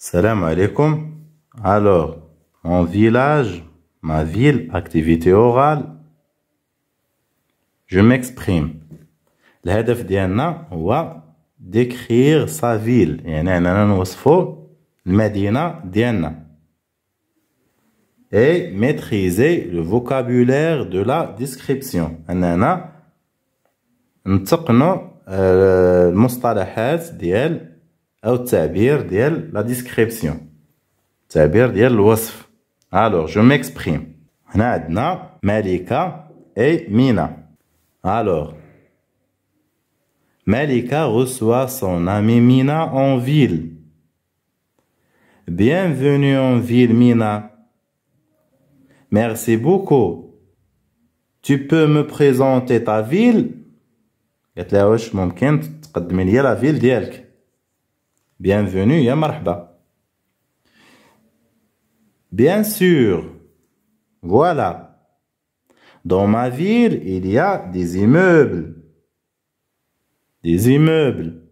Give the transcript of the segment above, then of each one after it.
Salam alaikum. Alors, en village, ma ville, activité orale. Je m'exprime. L'hadef d'Yana, de décrire sa ville. Yana, nana, nana, Medina, Diana. Et maîtriser le vocabulaire de la description. Nana, le avons de la d'elle. C'est l'exemple de la description, l'exemple de l'esprit. Alors, je m'exprime. Nous avons Malika et Mina. Alors, Malika reçoit son ami Mina en ville. Bienvenue en ville, Mina. Merci beaucoup. Tu peux me présenter ta ville Elle dit, est-ce que tu peux me présenter ta Bienvenue, ya Bien sûr. Voilà. Dans ma ville, il y a des immeubles. Des immeubles.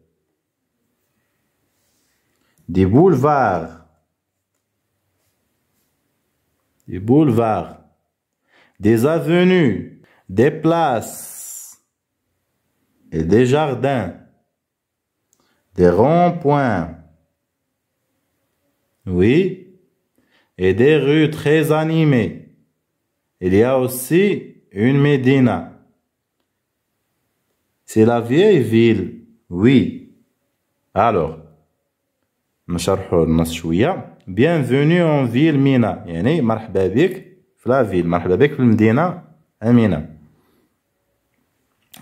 Des boulevards. Des boulevards. Des avenues. Des places. Et des jardins des ronds-points. Oui, et des rues très animées. Il y a aussi une Médina. C'est la vieille ville, oui. Alors, bienvenue en ville Mina. la ville,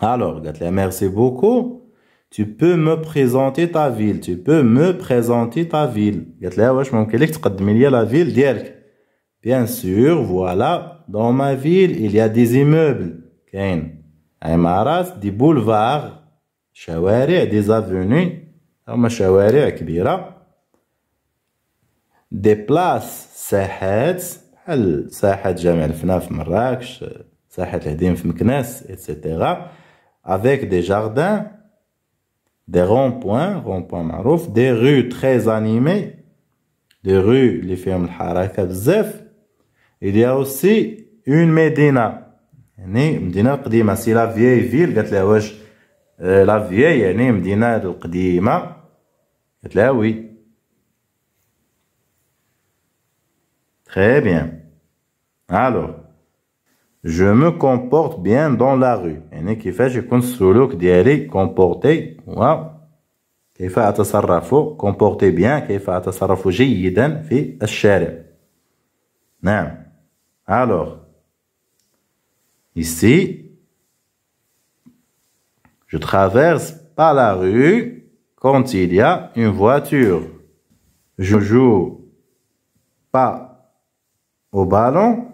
Alors, merci beaucoup tu peux me présenter ta ville tu peux me présenter ta ville bien sûr voilà dans ma ville il y a des immeubles des boulevards des avenues des places des avec des jardins des ronds-points, ronds-points marouf, des rues très animées, des rues les fermes haraka bzef. Il y a aussi une médina. يعني مدينة c'est la vieille ville, فيل La لها واش euh, vieille, médina يعني مدينة القديمة قالت لها وي Très bien. Alors, je me comporte bien dans la rue. Et ne je compte sur l'autre d'y aller comporter. à comporter bien. Qu'faque à t'as s'arrêter fort, bien faire chère. Non. Alors, ici, je traverse par la rue quand il y a une voiture. Je joue pas au ballon.